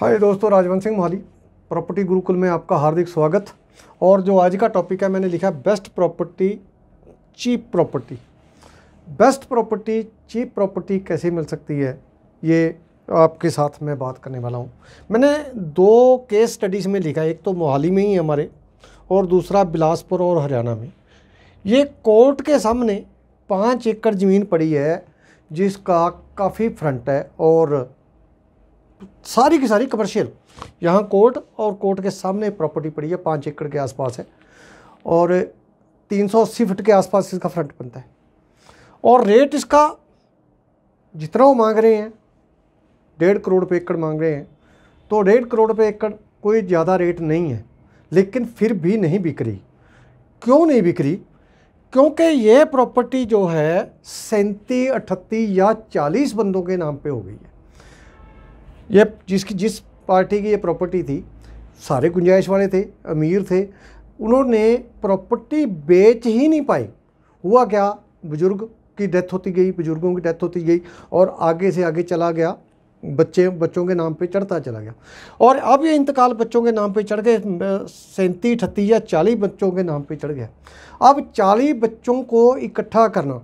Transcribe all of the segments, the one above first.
हाय दोस्तों राजवंत सिंह मोहाली प्रॉपर्टी गुरुकुल में आपका हार्दिक स्वागत और जो आज का टॉपिक है मैंने लिखा best property cheap property best property cheap property कैसे मिल सकती है ये आपके साथ मैं बात करने वाला हूँ मैंने दो केस स्टडीज़ में लिखा एक तो मोहाली में ही हमारे और दूसरा बिलासपुर और हरियाणा में ये कोर्ट के सामने पाँच एकड़ ज़मीन पड़ी है जिसका काफ़ी फ्रंट है और सारी की सारी कमर्शियल यहाँ कोर्ट और कोर्ट के सामने प्रॉपर्टी पड़ी है पाँच एकड़ के आसपास है और तीन सौ अस्सी फिट के आसपास इसका फ्रंट बनता है और रेट इसका जितना वो मांग रहे हैं डेढ़ करोड़ पे एकड़ मांग रहे हैं तो डेढ़ करोड़ पे एकड़ कोई ज़्यादा रेट नहीं है लेकिन फिर भी नहीं बिक रही क्यों नहीं बिक रही क्योंकि ये प्रॉपर्टी जो है सैंती अठत्ती या चालीस बंदों के नाम पे हो गई है ये जिसकी जिस पार्टी की ये प्रॉपर्टी थी सारे गुंजाइश वाले थे अमीर थे उन्होंने प्रॉपर्टी बेच ही नहीं पाई हुआ क्या बुज़ुर्ग की डेथ होती गई बुज़ुर्गों की डेथ होती गई और आगे से आगे चला गया बच्चे बच्चों के नाम पे चढ़ता चला गया और अब ये इंतकाल बच्चों के नाम पे चढ़ गए सैंतीस अठत्तीस या चालीस बच्चों के नाम पे चढ़ गया अब चालीस बच्चों को इकट्ठा करना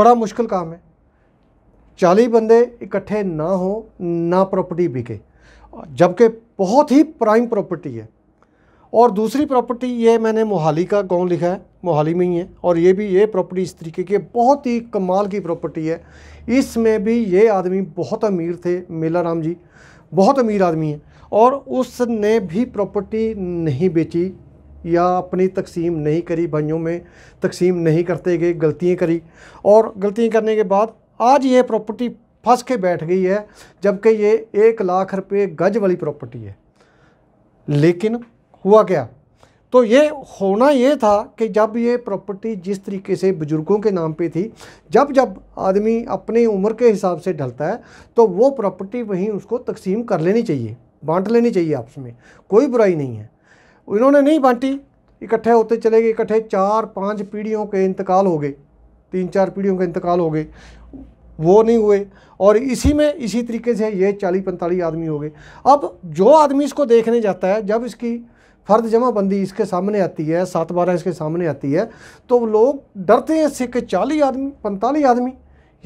बड़ा मुश्किल काम है चाली बंदे इकट्ठे ना हो ना प्रॉपर्टी बिके जबकि बहुत ही प्राइम प्रॉपर्टी है और दूसरी प्रॉपर्टी ये मैंने मोहाली का गांव लिखा है मोहाली में ही है और ये भी ये प्रॉपर्टी इस तरीके की बहुत ही कमाल की प्रॉपर्टी है इसमें भी ये आदमी बहुत अमीर थे मेला राम जी बहुत अमीर आदमी है और उसने भी प्रॉपर्टी नहीं बेची या अपनी तकसीम नहीं करी भाइयों में तकसीम नहीं करते गए गलतियाँ करी और गलतियाँ करने के बाद आज ये प्रॉपर्टी फंस के बैठ गई है जबकि ये एक लाख रुपए गज वाली प्रॉपर्टी है लेकिन हुआ क्या तो ये होना ये था कि जब ये प्रॉपर्टी जिस तरीके से बुज़ुर्गों के नाम पे थी जब जब आदमी अपनी उम्र के हिसाब से ढलता है तो वो प्रॉपर्टी वहीं उसको तकसीम कर लेनी चाहिए बांट लेनी चाहिए आपस में कोई बुराई नहीं है इन्होंने नहीं बांटी इकट्ठे होते चले गए इकट्ठे चार पाँच पीढ़ियों के इंतकाल हो गए तीन चार पीढ़ियों के इंतकाल हो गए वो नहीं हुए और इसी में इसी तरीके से ये चालीस पैंतालीस आदमी हो गए अब जो आदमी इसको देखने जाता है जब इसकी फ़र्द जमाबंदी इसके सामने आती है सात बारह इसके सामने आती है तो लोग डरते हैं इससे कि चालीस आदमी पैंतालीस आदमी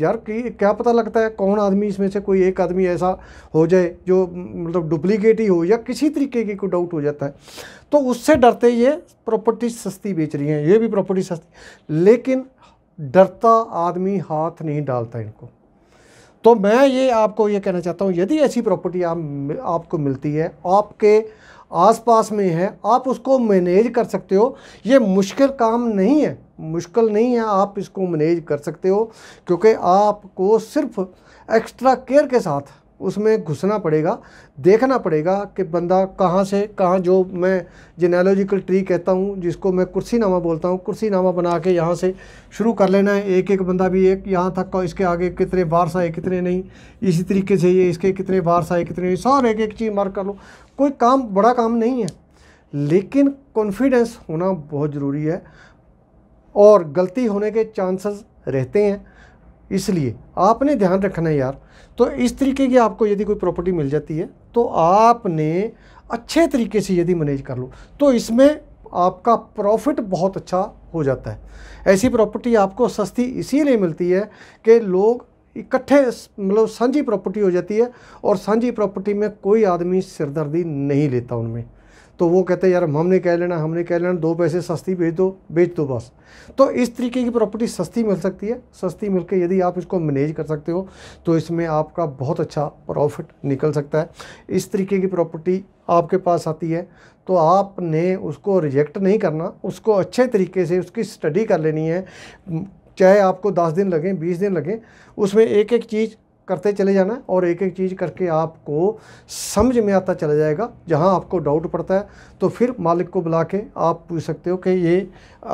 यार कि क्या पता लगता है कौन आदमी इसमें से कोई एक आदमी ऐसा हो जाए जो मतलब डुप्लीकेट ही हो या किसी तरीके की कोई डाउट हो जाता है तो उससे डरते ये प्रॉपर्टी सस्ती बेच रही हैं ये भी प्रॉपर्टी सस्ती लेकिन डरता आदमी हाथ नहीं डालता इनको तो मैं ये आपको ये कहना चाहता हूँ यदि ऐसी प्रॉपर्टी आप आपको मिलती है आपके आसपास में है आप उसको मैनेज कर सकते हो ये मुश्किल काम नहीं है मुश्किल नहीं है आप इसको मैनेज कर सकते हो क्योंकि आपको सिर्फ एक्स्ट्रा केयर के साथ उसमें घुसना पड़ेगा देखना पड़ेगा कि बंदा कहाँ से कहाँ जो मैं जेनेलॉजिकल ट्री कहता हूँ जिसको मैं कुर्सी नामा बोलता हूँ कुर्सी नामा बना के यहाँ से शुरू कर लेना है एक एक बंदा भी एक यहाँ तक का इसके आगे कितने वार्स आए कितने नहीं इसी तरीके से ये इसके कितने वार्स आए कितने नहीं सारे एक एक चीज़ मार्क कर लो कोई काम बड़ा काम नहीं है लेकिन कॉन्फिडेंस होना बहुत ज़रूरी है और गलती होने के चांसेस रहते हैं इसलिए आपने ध्यान रखना है यार तो इस तरीके की आपको यदि कोई प्रॉपर्टी मिल जाती है तो आपने अच्छे तरीके से यदि मैनेज कर लो तो इसमें आपका प्रॉफिट बहुत अच्छा हो जाता है ऐसी प्रॉपर्टी आपको सस्ती इसीलिए मिलती है कि लोग इकट्ठे मतलब सांझी प्रॉपर्टी हो जाती है और सांझी प्रॉपर्टी में कोई आदमी सिरदर्दी नहीं लेता उनमें तो वो कहते हैं यार हमने कह लेना हमने कह लेना दो पैसे सस्ती बेच दो बेच दो बस तो इस तरीके की प्रॉपर्टी सस्ती मिल सकती है सस्ती मिल के यदि आप इसको मैनेज कर सकते हो तो इसमें आपका बहुत अच्छा प्रॉफिट निकल सकता है इस तरीके की प्रॉपर्टी आपके पास आती है तो आपने उसको रिजेक्ट नहीं करना उसको अच्छे तरीके से उसकी स्टडी कर लेनी है चाहे आपको दस दिन लगें बीस दिन लगें उसमें एक एक चीज़ करते चले जाना और एक एक चीज़ करके आपको समझ में आता चला जाएगा जहाँ आपको डाउट पड़ता है तो फिर मालिक को बुला के आप पूछ सकते हो कि ये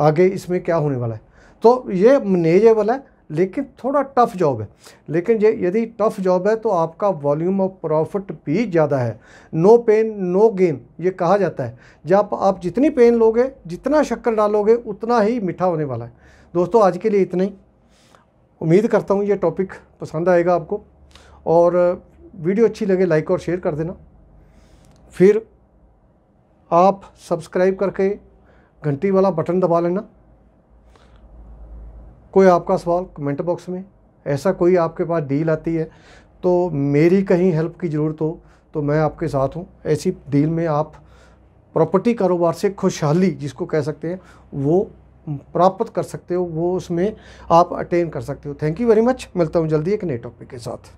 आगे इसमें क्या होने वाला है तो ये मैनेजेबल है लेकिन थोड़ा टफ जॉब है लेकिन ये यदि टफ जॉब है तो आपका वॉल्यूम ऑफ प्रॉफिट भी ज़्यादा है नो पेन नो गेन ये कहा जाता है जब आप जितनी पेन लोगे जितना शक्कर डालोगे उतना ही मीठा होने वाला है दोस्तों आज के लिए इतना ही उम्मीद करता हूँ ये टॉपिक पसंद आएगा आपको और वीडियो अच्छी लगे लाइक और शेयर कर देना फिर आप सब्सक्राइब करके घंटी वाला बटन दबा लेना कोई आपका सवाल कमेंट बॉक्स में ऐसा कोई आपके पास डील आती है तो मेरी कहीं हेल्प की ज़रूरत हो तो मैं आपके साथ हूँ ऐसी डील में आप प्रॉपर्टी कारोबार से खुशहाली जिसको कह सकते हैं वो प्राप्त कर सकते हो वो उसमें आप अटेन कर सकते हो थैंक यू वेरी मच मिलता हूँ जल्दी एक नए टॉपिक के साथ